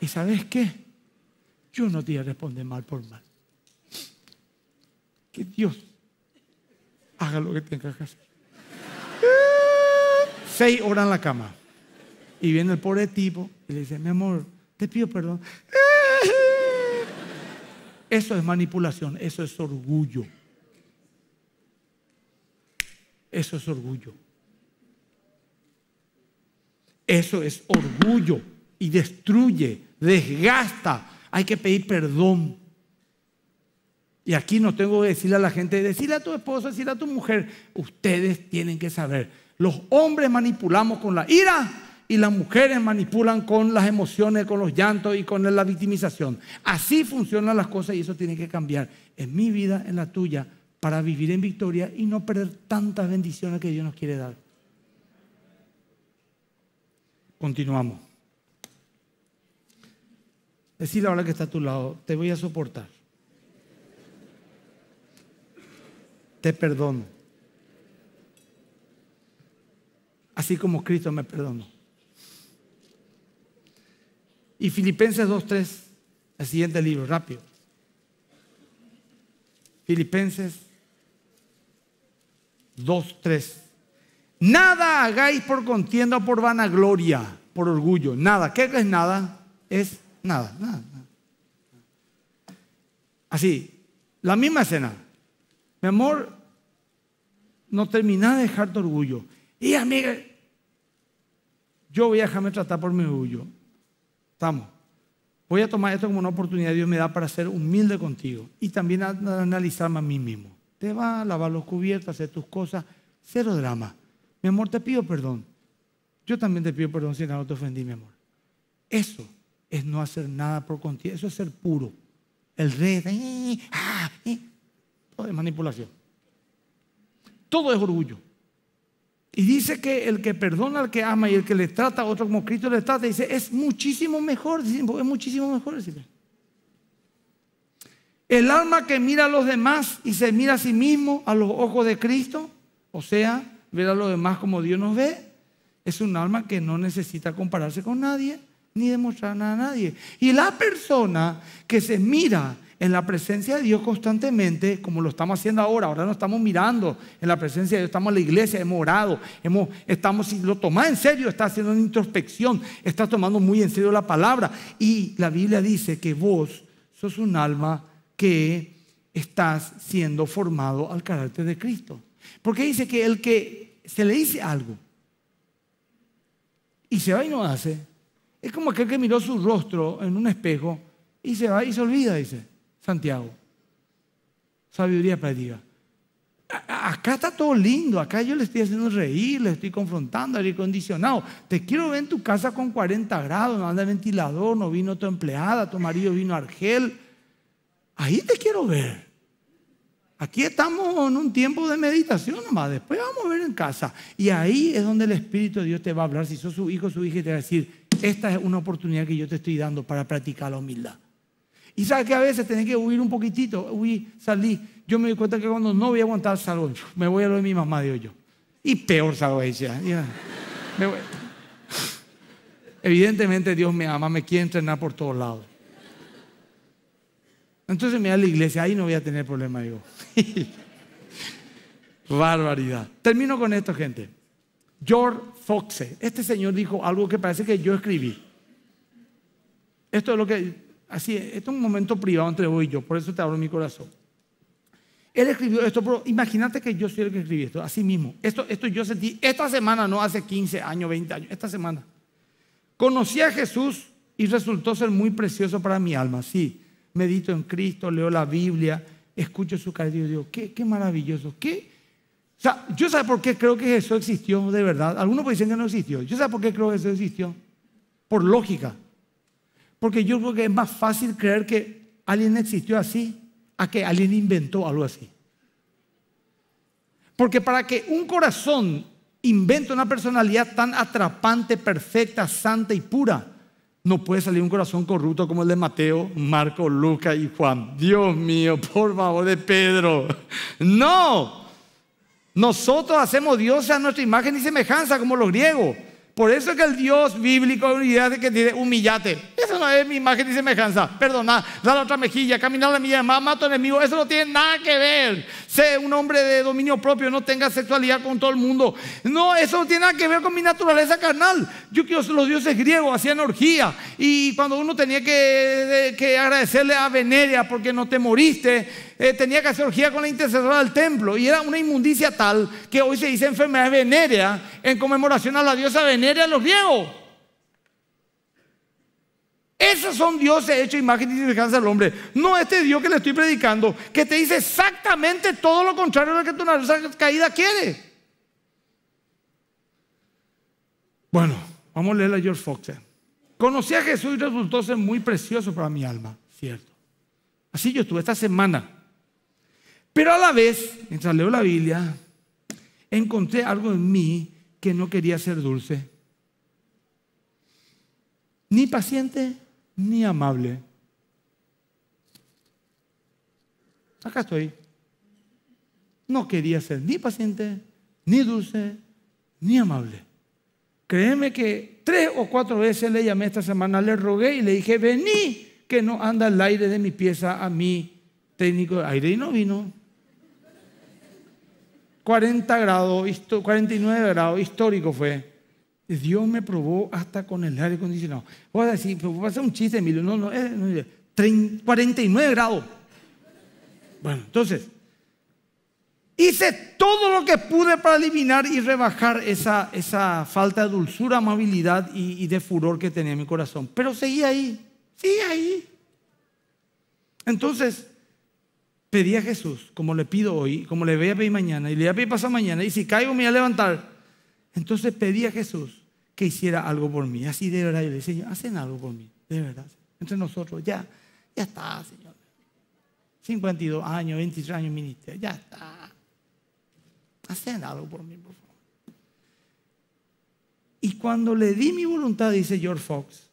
Speaker 1: ¿Y sabes qué? Yo no te voy a responder mal por mal. Que Dios haga lo que tenga que hacer. Seis horas en la cama. Y viene el pobre tipo y le dice, mi amor, pido perdón. Eso es manipulación, eso es orgullo. Eso es orgullo. Eso es orgullo y destruye, desgasta. Hay que pedir perdón. Y aquí no tengo que decirle a la gente, decirle a tu esposo, decirle a tu mujer, ustedes tienen que saber, los hombres manipulamos con la ira y las mujeres manipulan con las emociones, con los llantos y con la victimización. Así funcionan las cosas y eso tiene que cambiar en mi vida, en la tuya, para vivir en victoria y no perder tantas bendiciones que Dios nos quiere dar. Continuamos. Decirle ahora que está a tu lado, te voy a soportar. Te perdono. Así como Cristo me perdonó. Y Filipenses 2.3, el siguiente libro, rápido. Filipenses 2.3. Nada hagáis por contienda o por vanagloria, por orgullo. Nada. ¿Qué es nada? Es nada, nada. Así, la misma escena. Mi amor, no termina de dejar tu orgullo. Y amiga, yo voy a dejarme tratar por mi orgullo. Voy a tomar esto como una oportunidad Dios me da para ser humilde contigo y también analizarme a mí mismo. Te va a lavar los cubiertos, hacer tus cosas, cero drama. Mi amor, te pido perdón. Yo también te pido perdón si algo te ofendí, mi amor. Eso es no hacer nada por contigo. Eso es ser puro. El rey, eh, ah, eh. todo es manipulación. Todo es orgullo. Y dice que el que perdona al que ama y el que le trata a otro como Cristo le trata, dice, es muchísimo mejor, es muchísimo mejor. El alma que mira a los demás y se mira a sí mismo a los ojos de Cristo, o sea, ver a los demás como Dios nos ve, es un alma que no necesita compararse con nadie ni demostrar nada a nadie. Y la persona que se mira en la presencia de Dios constantemente, como lo estamos haciendo ahora, ahora no estamos mirando en la presencia de Dios, estamos en la iglesia, hemos orado, estamos, lo tomás en serio, estás haciendo una introspección, estás tomando muy en serio la palabra. Y la Biblia dice que vos sos un alma que estás siendo formado al carácter de Cristo. Porque dice que el que se le dice algo y se va y no hace, es como aquel que miró su rostro en un espejo y se va y se olvida, dice. Santiago. Sabiduría práctica. Acá está todo lindo, acá yo le estoy haciendo reír, le estoy confrontando, aire acondicionado. Te quiero ver en tu casa con 40 grados, no anda ventilador, no vino tu empleada, tu marido vino a Argel. Ahí te quiero ver. Aquí estamos en un tiempo de meditación nomás, después vamos a ver en casa. Y ahí es donde el Espíritu de Dios te va a hablar. Si sos su hijo, su hija, y te va a decir, esta es una oportunidad que yo te estoy dando para practicar la humildad. Y sabes que a veces tenés que huir un poquitito, huir, salir. Yo me di cuenta que cuando no voy a aguantar, salgo. Me voy a lo de mi mamá, digo yo. Y peor salgo a Evidentemente Dios me ama, me quiere entrenar por todos lados. Entonces me da la iglesia, ahí no voy a tener problema, digo. Barbaridad. Termino con esto, gente. George Foxe, este señor dijo algo que parece que yo escribí. Esto es lo que Así es, este es un momento privado entre vos y yo, por eso te abro mi corazón. Él escribió esto, pero imagínate que yo soy el que escribió esto, así mismo. Esto, yo sentí esta semana, no hace 15 años, 20 años, esta semana. Conocí a Jesús y resultó ser muy precioso para mi alma. Sí, medito en Cristo, leo la Biblia, escucho su cariño y digo, qué, qué maravilloso, qué. O sea, yo sé por qué creo que Jesús existió de verdad. Algunos dicen que no existió. Yo sé por qué creo que Jesús existió. Por lógica. Porque yo creo que es más fácil creer que alguien existió así a que alguien inventó algo así. Porque para que un corazón invente una personalidad tan atrapante, perfecta, santa y pura, no puede salir un corazón corrupto como el de Mateo, Marco, Lucas y Juan. Dios mío, por favor, de Pedro. No, nosotros hacemos Dios a nuestra imagen y semejanza como los griegos. Por eso es que el Dios bíblico de que dice humillate. esa no es mi imagen y semejanza. Perdona, da la otra mejilla, caminar la milla más, mato enemigo. Eso no tiene nada que ver. Sé un hombre de dominio propio, no tenga sexualidad con todo el mundo. No, eso no tiene nada que ver con mi naturaleza carnal. Yo quiero los dioses griegos, hacían orgía. Y cuando uno tenía que, que agradecerle a Veneria porque no te moriste, eh, tenía que hacer orgía con la intercesora del templo. Y era una inmundicia tal que hoy se dice enfermedad venérea en conmemoración a la diosa venérea de los griegos. Esos son dioses hechos imagen y semejanza del hombre. No este Dios que le estoy predicando, que te dice exactamente todo lo contrario de lo que tu nariz caída quiere. Bueno, vamos a leer a George Fox. Eh. Conocí a Jesús y resultó ser muy precioso para mi alma, cierto. Así yo estuve esta semana. Pero a la vez, mientras leo la Biblia, encontré algo en mí que no quería ser dulce. Ni paciente, ni amable. Acá estoy. No quería ser ni paciente, ni dulce, ni amable. Créeme que tres o cuatro veces le llamé esta semana, le rogué y le dije, vení, que no anda el aire de mi pieza a mí, técnico de aire, y no vino. 40 grados, 49 grados, histórico fue. Dios me probó hasta con el aire acondicionado. a decir, voy a hacer un chiste, Emilio. No, no, no 49 grados. Bueno, entonces, hice todo lo que pude para eliminar y rebajar esa, esa falta de dulzura, amabilidad y, de furor que tenía mi corazón. Pero seguía ahí, seguía ahí. Entonces, pedí a Jesús, como le pido hoy, como le voy a pedir mañana, y le voy a pedir pasado mañana, y si caigo me voy a levantar. Entonces pedí a Jesús que hiciera algo por mí. Así de verdad, yo le Señor, hacen algo por mí, de verdad. Entre nosotros, ya, ya está, Señor. 52 años, 23 años en ministerio, ya está. Hacen algo por mí, por favor. Y cuando le di mi voluntad, dice George Fox,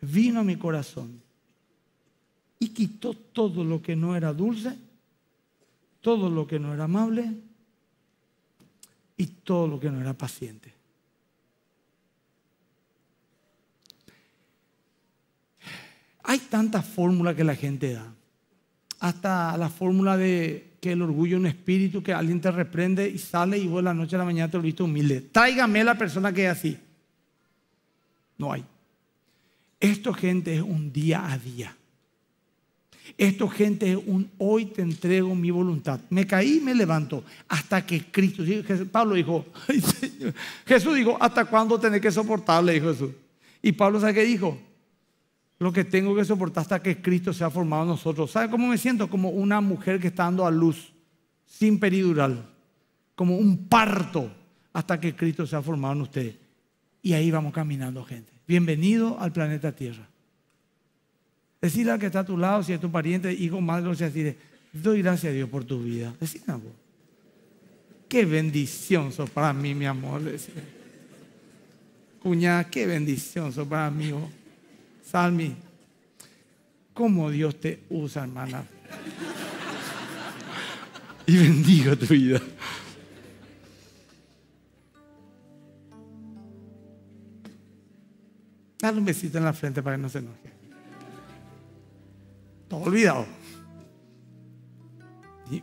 Speaker 1: vino a mi corazón y quitó todo lo que no era dulce, todo lo que no era amable y todo lo que no era paciente. Hay tantas fórmulas que la gente da. Hasta la fórmula de que el orgullo es un espíritu, que alguien te reprende y sale y vos la noche a la mañana te viste humilde. Tráigame la persona que es así. No hay. Esto, gente, es un día a día. Esto, gente, un hoy te entrego mi voluntad. Me caí, me levanto. Hasta que Cristo. Pablo dijo, Jesús dijo, ¿hasta cuándo tenés que soportarle? Dijo Jesús. Y Pablo, ¿sabe qué dijo? Lo que tengo que soportar hasta que Cristo sea formado en nosotros. ¿Sabe cómo me siento? Como una mujer que está dando a luz sin peridural. Como un parto hasta que Cristo sea formado en ustedes. Y ahí vamos caminando, gente. Bienvenido al planeta Tierra. Decirle al que está a tu lado, si es tu pariente, hijo, madre, o sea, decirle, doy gracias a Dios por tu vida. Decirle vos. Qué bendición sos para mí, mi amor. Cuñada, qué bendición sos para mí. Salmi, cómo Dios te usa, hermana. y bendiga tu vida. Dale un besito en la frente para que no se enoje. Todo olvidado.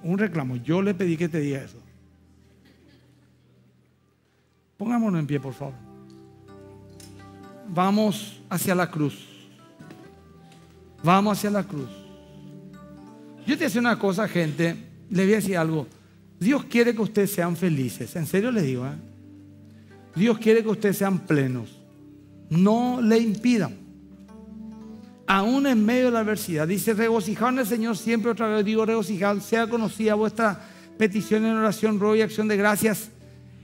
Speaker 1: un reclamo. Yo le pedí que te diga eso. Pongámonos en pie, por favor. Vamos hacia la cruz. Vamos hacia la cruz. Yo te decía una cosa, gente. Le voy a decir algo. Dios quiere que ustedes sean felices. En serio le digo, ¿eh? Dios quiere que ustedes sean plenos. No le impidan aún en medio de la adversidad. Dice, regocijado en el Señor siempre, otra vez digo, regocijad, sea conocida vuestra petición en oración, ruego y acción de gracias.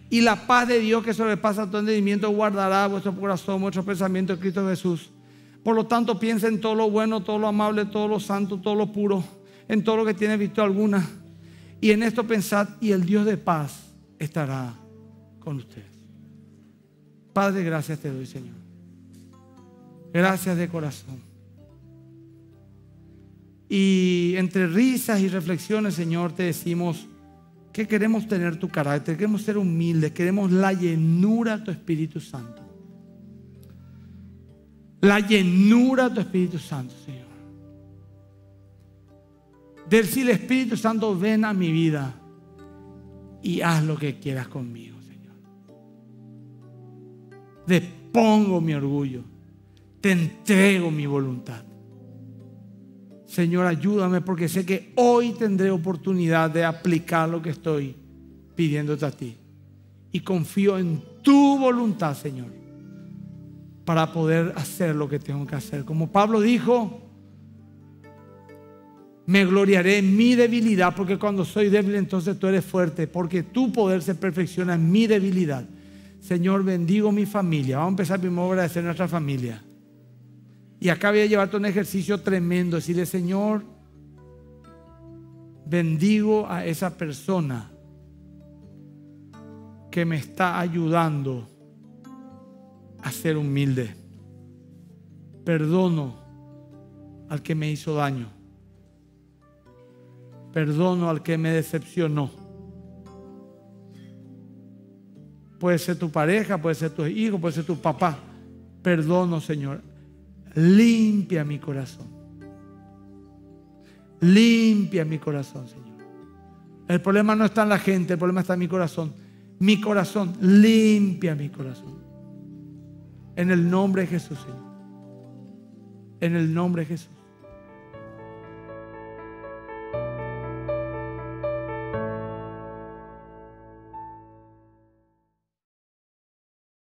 Speaker 1: Y la paz de Dios que sobrepasa tu entendimiento guardará vuestro corazón, vuestro pensamiento en Cristo Jesús. Por lo tanto, piensa en todo lo bueno, todo lo amable, todo lo santo, todo lo puro, en todo lo que tiene visto alguna. Y en esto pensad, y el Dios de paz estará con ustedes. Padre, gracias te doy, Señor. Gracias de corazón y entre risas y reflexiones, Señor, te decimos que queremos tener tu carácter, queremos ser humildes, queremos la llenura de tu Espíritu Santo. La llenura de tu Espíritu Santo, Señor. Decir, Espíritu Santo, ven a mi vida y haz lo que quieras conmigo, Señor. Depongo mi orgullo, te entrego mi voluntad. Señor, ayúdame porque sé que hoy tendré oportunidad de aplicar lo que estoy pidiéndote a ti. Y confío en tu voluntad, Señor, para poder hacer lo que tengo que hacer. Como Pablo dijo, me gloriaré en mi debilidad, porque cuando soy débil entonces tú eres fuerte, porque tu poder se perfecciona en mi debilidad. Señor, bendigo mi familia. Vamos a empezar primero a agradecer a nuestra familia. Y acá voy a llevarte un ejercicio tremendo, decirle, Señor, bendigo a esa persona que me está ayudando a ser humilde. Perdono al que me hizo daño. Perdono al que me decepcionó. Puede ser tu pareja, puede ser tu hijo, puede ser tu papá. Perdono, Señor. Limpia mi corazón. Limpia mi corazón, Señor. El problema no está en la gente, el problema está en mi corazón. Mi corazón, limpia mi corazón. En el nombre de Jesús, Señor. En el nombre de Jesús.